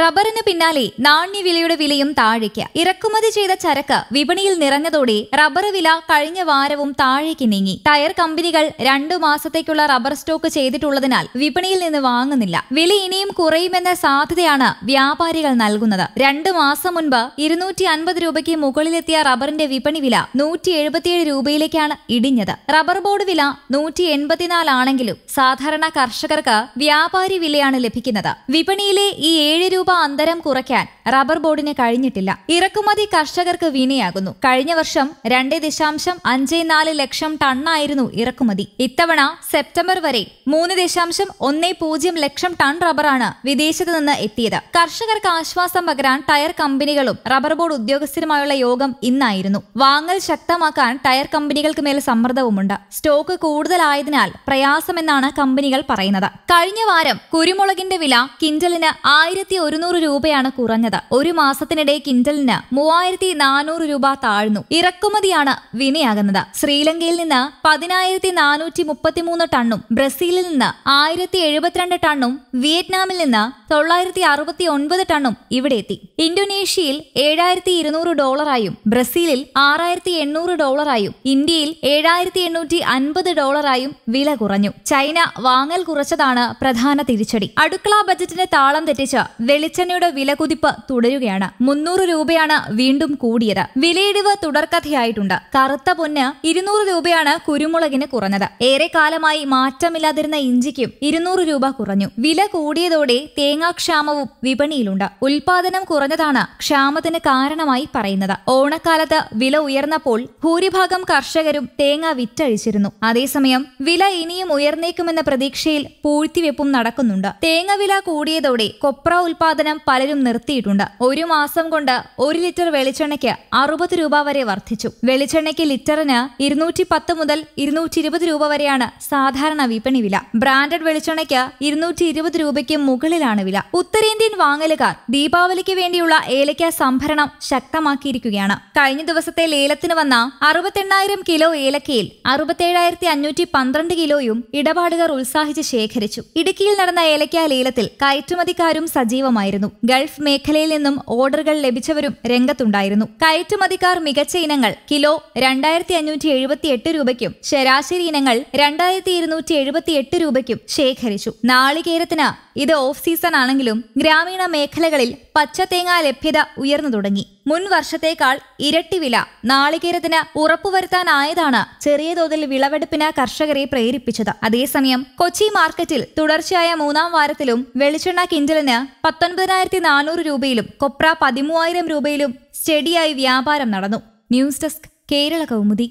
റബ്ബറിന് പിന്നാലെ നാണ്യവിലയുടെ വിലയും താഴേക്ക് ഇറക്കുമതി ചെയ്ത ചരക്ക് വിപണിയിൽ നിറഞ്ഞതോടെ റബ്ബർ വില കഴിഞ്ഞ വാരവും താഴേക്ക് നീങ്ങി ടയർ കമ്പനികൾ രണ്ടു മാസത്തേക്കുള്ള റബ്ബർ സ്റ്റോക്ക് ചെയ്തിട്ടുള്ളതിനാൽ വിപണിയിൽ നിന്ന് വാങ്ങുന്നില്ല വില ഇനിയും കുറയുമെന്ന സാധ്യതയാണ് വ്യാപാരികൾ നൽകുന്നത് രണ്ട് മാസം മുൻപ് ഇരുന്നൂറ്റി അൻപത് രൂപയ്ക്ക് മുകളിലെത്തിയ റബ്ബറിന്റെ വിപണി വില നൂറ്റി എഴുപത്തിയേഴ് രൂപയിലേക്കാണ് ഇടിഞ്ഞത് റബ്ബർ ബോർഡ് വില നൂറ്റി എൺപത്തിനാലാണെങ്കിലും സാധാരണ കർഷകർക്ക് വ്യാപാരി വിലയാണ് ലഭിക്കുന്നത് വിപണിയിലെ ഈ ഏഴ് രൂപ അന്തരം കുറയ്ക്കാൻ റബ്ബർ ബോർഡിന് കഴിഞ്ഞിട്ടില്ല ഇറക്കുമതി കർഷകർക്ക് വിനയാകുന്നു കഴിഞ്ഞ വർഷം രണ്ട് ദശാംശം അഞ്ച് നാല് ലക്ഷം ടണ്ണായിരുന്നു ഇറക്കുമതി ഇത്തവണ സെപ്റ്റംബർ വരെ മൂന്ന് ദശാംശം ഒന്ന് പൂജ്യം ലക്ഷം ടൺ റബ്ബറാണ് വിദേശത്ത് നിന്ന് എത്തിയത് കർഷകർക്ക് ആശ്വാസം പകരാൻ ടയർ കമ്പനികളും റബ്ബർ ബോർഡ് ഉദ്യോഗസ്ഥരുമായുള്ള യോഗം ഇന്നായിരുന്നു വാങ്ങൽ ശക്തമാക്കാൻ ടയർ കമ്പനികൾക്ക് മേൽ സമ്മർദ്ദവുമുണ്ട് സ്റ്റോക്ക് കൂടുതലായതിനാൽ പ്രയാസമെന്നാണ് കമ്പനികൾ പറയുന്നത് കഴിഞ്ഞ വാരം കുരുമുളകിന്റെ വില കിഞ്ചലിന് ആയിരത്തി ഇരുന്നൂറ് രൂപയാണ് കുറഞ്ഞത് ഒരു മാസത്തിനിടെ കിൻഡലിന് മൂവായിരത്തി നാനൂറ് രൂപ താഴ്ന്നു ഇറക്കുമതിയാണ് വിനയാകുന്നത് ശ്രീലങ്കയിൽ നിന്ന് പതിനായിരത്തി നാനൂറ്റി മുപ്പത്തിമൂന്ന് ടണ്ണും ബ്രസീലിൽ നിന്ന് ആയിരത്തി എഴുപത്തിരണ്ട് ടണ്ണും വിയറ്റ്നാമിൽ നിന്ന് തൊള്ളായിരത്തി അറുപത്തി ഒൻപത് ടണ്ണും ഇവിടെ എത്തി ഇന്തോനേഷ്യയിൽ ഏഴായിരത്തി ഇരുന്നൂറ് ഡോളറായും ബ്രസീലിൽ ആറായിരത്തി എണ്ണൂറ് ഡോളറായും ഇന്ത്യയിൽ ഏഴായിരത്തി എണ്ണൂറ്റി അൻപത് ഡോളറായും വില കുറഞ്ഞു ചൈന വാങ്ങൽ കുറച്ചതാണ് പ്രധാന തിരിച്ചടി അടുക്കള ബജറ്റിന് താളം തെറ്റിച്ച് വെളിച്ചെണ്ണയുടെ വില കുതിപ്പ് തുടരുകയാണ് മുന്നൂറ് രൂപയാണ് വീണ്ടും കൂടിയത് വിലയിടിവ് തുടർക്കഥയായിട്ടുണ്ട് കറുത്ത പൊന്ന് ഇരുന്നൂറ് രൂപയാണ് കുരുമുളകിന് കുറഞ്ഞത് ഏറെ കാലമായി മാറ്റമില്ലാതിരുന്ന ഇഞ്ചിക്കും ഇരുന്നൂറ് രൂപ കുറഞ്ഞു വില കൂടിയതോടെ തേങ്ങ തേങ്ങാക്ഷാമവും വിപണിയിലുണ്ട് ഉൽപാദനം കുറഞ്ഞതാണ് ക്ഷാമത്തിന് കാരണമായി പറയുന്നത് ഓണക്കാലത്ത് വില ഉയർന്നപ്പോൾ ഭൂരിഭാഗം കർഷകരും തേങ്ങ വിറ്റഴിച്ചിരുന്നു അതേസമയം വില ഇനിയും ഉയർന്നേക്കുമെന്ന പ്രതീക്ഷയിൽ പൂഴ്ത്തിവെപ്പും നടക്കുന്നുണ്ട് തേങ്ങ വില കൂടിയതോടെ കൊപ്ര ഉൽപാദനം പലരും നിർത്തിയിട്ടുണ്ട് ഒരു മാസം കൊണ്ട് ഒരു ലിറ്റർ വെളിച്ചെണ്ണയ്ക്ക് അറുപത് രൂപ വരെ വർദ്ധിച്ചു വെളിച്ചെണ്ണയ്ക്ക് ലിറ്ററിന് ഇരുന്നൂറ്റി പത്ത് മുതൽ ഇരുന്നൂറ്റി ഇരുപത് രൂപ വരെയാണ് സാധാരണ വിപണി വില ബ്രാൻഡഡ് വെളിച്ചെണ്ണയ്ക്ക് ഇരുന്നൂറ്റി ഇരുപത് രൂപയ്ക്ക് മുകളിലാണ് വില ഉത്തരേന്ത്യൻ വാങ്ങലുകാർ ദീപാവലിക്ക് വേണ്ടിയുള്ള ഏലയ്ക്ക സംഭരണം ശക്തമാക്കിയിരിക്കുകയാണ് കഴിഞ്ഞ ദിവസത്തെ ലേലത്തിന് വന്ന അറുപത്തെണ്ണായിരം കിലോ ഏലക്കയിൽ അറുപത്തേഴായിരത്തി അഞ്ഞൂറ്റി പന്ത്രണ്ട് കിലോയും ഇടപാടുകാർ ഉത്സാഹിച്ച് ശേഖരിച്ചു ഇടുക്കിയിൽ നടന്ന ഏലക്ക ലേലത്തിൽ കയറ്റുമതിക്കാരും സജീവമായിരുന്നു ഗൾഫ് മേഖലയിൽ നിന്നും ഓർഡറുകൾ ലഭിച്ചവരും രംഗത്തുണ്ടായിരുന്നു കയറ്റുമതിക്കാർ മികച്ച ഇനങ്ങൾ കിലോ രണ്ടായിരത്തി അഞ്ഞൂറ്റി എഴുപത്തി എട്ട് രൂപയ്ക്കും ശരാശരി ഇനങ്ങൾ രണ്ടായിരത്തി ഇരുന്നൂറ്റി എഴുപത്തി എട്ട് രൂപയ്ക്കും ശേഖരിച്ചു നാളികേരത്തിന് ഇത് ഓഫ് സീസൺ ആണെങ്കിലും ഗ്രാമീണ മേഖലകളിൽ പച്ചതേങ്ങ ലഭ്യത ഉയർന്നു തുടങ്ങി മുൻ വർഷത്തേക്കാൾ ഇരട്ടി വില നാളികേരത്തിന് ഉറപ്പുവരുത്താനായതാണ് ചെറിയ തോതിൽ വിളവെടുപ്പിന് കർഷകരെ പ്രേരിപ്പിച്ചത് അതേസമയം കൊച്ചി മാർക്കറ്റിൽ തുടർച്ചയായ മൂന്നാം വാരത്തിലും വെളിച്ചെണ്ണ കിഞ്ചലിന് പത്തൊൻപതിനായിരത്തി നാനൂറ് രൂപയിലും കൊപ്ര പതിമൂവായിരം രൂപയിലും സ്റ്റഡിയായി വ്യാപാരം നടന്നു ന്യൂസ് ഡെസ്ക് കേരള കൗമുദി